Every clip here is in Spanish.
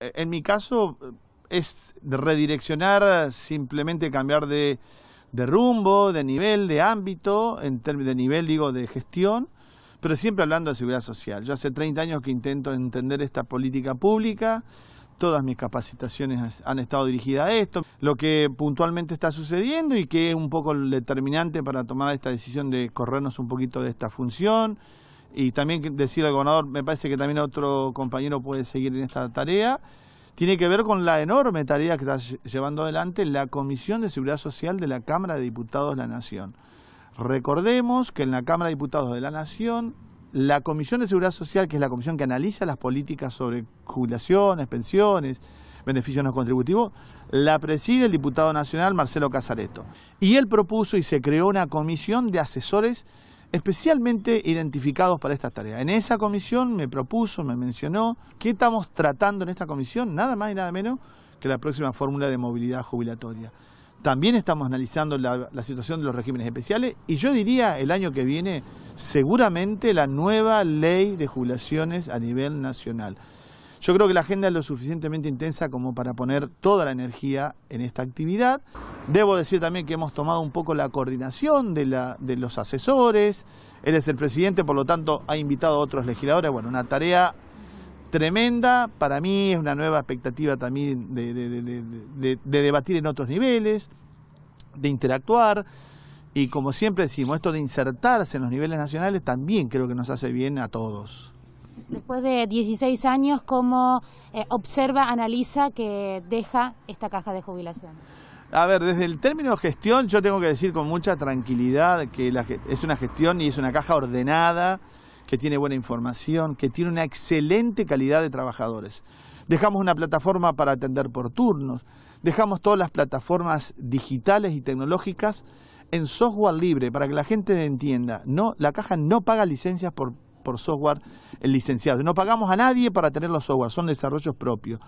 en mi caso es redireccionar, simplemente cambiar de, rumbo, de nivel, de ámbito, en términos de nivel digo de gestión, pero siempre hablando de seguridad social. Yo hace 30 años que intento entender esta política pública, todas mis capacitaciones han estado dirigidas a esto, lo que puntualmente está sucediendo y que es un poco determinante para tomar esta decisión de corrernos un poquito de esta función y también decir al gobernador, me parece que también otro compañero puede seguir en esta tarea, tiene que ver con la enorme tarea que está llevando adelante la Comisión de Seguridad Social de la Cámara de Diputados de la Nación. Recordemos que en la Cámara de Diputados de la Nación, la Comisión de Seguridad Social, que es la comisión que analiza las políticas sobre jubilaciones, pensiones, beneficios no contributivos, la preside el diputado nacional Marcelo Casareto. Y él propuso y se creó una comisión de asesores especialmente identificados para esta tarea. En esa comisión me propuso, me mencionó, qué estamos tratando en esta comisión? Nada más y nada menos que la próxima fórmula de movilidad jubilatoria. También estamos analizando la, situación de los regímenes especiales y yo diría el año que viene seguramente la nueva ley de jubilaciones a nivel nacional. Yo creo que la agenda es lo suficientemente intensa como para poner toda la energía en esta actividad. Debo decir también que hemos tomado un poco la coordinación de, los asesores. Él es el presidente, por lo tanto ha invitado a otros legisladores. Bueno, una tarea tremenda. Para mí es una nueva expectativa también de debatir en otros niveles, de interactuar. Y como siempre decimos, esto de insertarse en los niveles nacionales también creo que nos hace bien a todos después de 16 años, cómo eh, observa, analiza que deja esta caja de jubilación. A ver, desde el término gestión yo tengo que decir con mucha tranquilidad que es una gestión y es una caja ordenada, que tiene buena información, que tiene una excelente calidad de trabajadores. Dejamos una plataforma para atender por turnos, dejamos todas las plataformas digitales y tecnológicas en software libre para que la gente entienda. No, la caja no paga licencias por por software licenciado. No pagamos a nadie para tener los software, son desarrollos propios.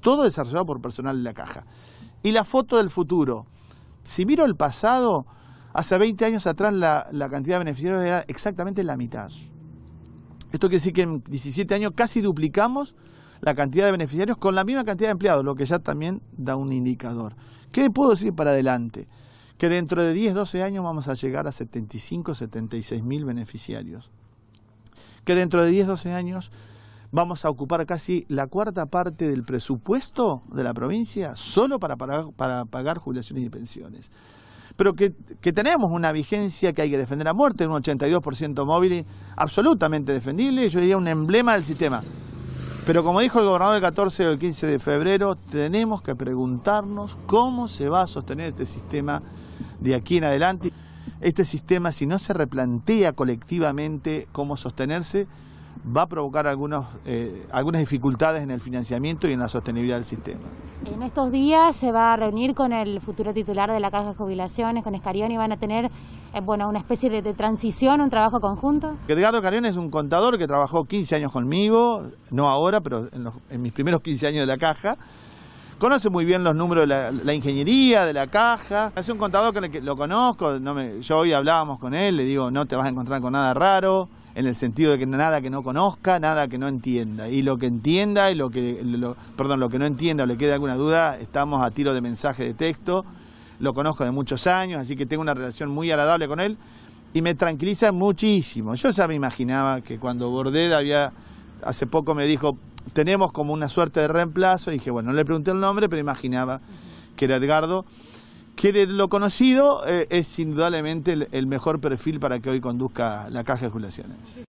Todo desarrollado por personal de la caja. Y la foto del futuro. Si miro el pasado, hace 20 años atrás la, la cantidad de beneficiarios era exactamente la mitad. Esto quiere decir que en 17 años casi duplicamos la cantidad de beneficiarios con la misma cantidad de empleados, lo que ya también da un indicador. ¿Qué puedo decir para adelante? Que dentro de 10, 12 años vamos a llegar a 75, 76 mil beneficiarios que dentro de 10, 12 años vamos a ocupar casi la cuarta parte del presupuesto de la provincia solo para, pagar jubilaciones y pensiones. Pero que, que, tenemos una vigencia que hay que defender a muerte, un 82% móvil absolutamente defendible, yo diría un emblema del sistema. Pero como dijo el gobernador el 14 o el 15 de febrero, tenemos que preguntarnos cómo se va a sostener este sistema de aquí en adelante este sistema, si no se replantea colectivamente cómo sostenerse, va a provocar eh, algunas dificultades en el financiamiento y en la sostenibilidad del sistema. En estos días se va a reunir con el futuro titular de la Caja de Jubilaciones, con Escarión, y van a tener eh, bueno, una especie de, transición, un trabajo conjunto. Edgardo Carión es un contador que trabajó 15 años conmigo, no ahora, pero en, en mis primeros 15 años de la Caja, conoce muy bien los números de la, ingeniería, de la caja. Es un contador que, lo conozco, yo hoy hablábamos con él, le digo, no te vas a encontrar con nada raro, en el sentido de que nada que no conozca, nada que no entienda. Y lo que entienda y lo que, perdón, lo que no entienda o le quede alguna duda, estamos a tiro de mensaje de texto. Lo conozco de muchos años, así que tengo una relación muy agradable con él y me tranquiliza muchísimo. Yo ya me imaginaba que cuando Bordet había hace poco me dijo, tenemos como una suerte de reemplazo, y dije, bueno, no le pregunté el nombre, pero imaginaba que era Edgardo, que de lo conocido eh, es indudablemente el, el mejor perfil para que hoy conduzca la caja de jubilaciones.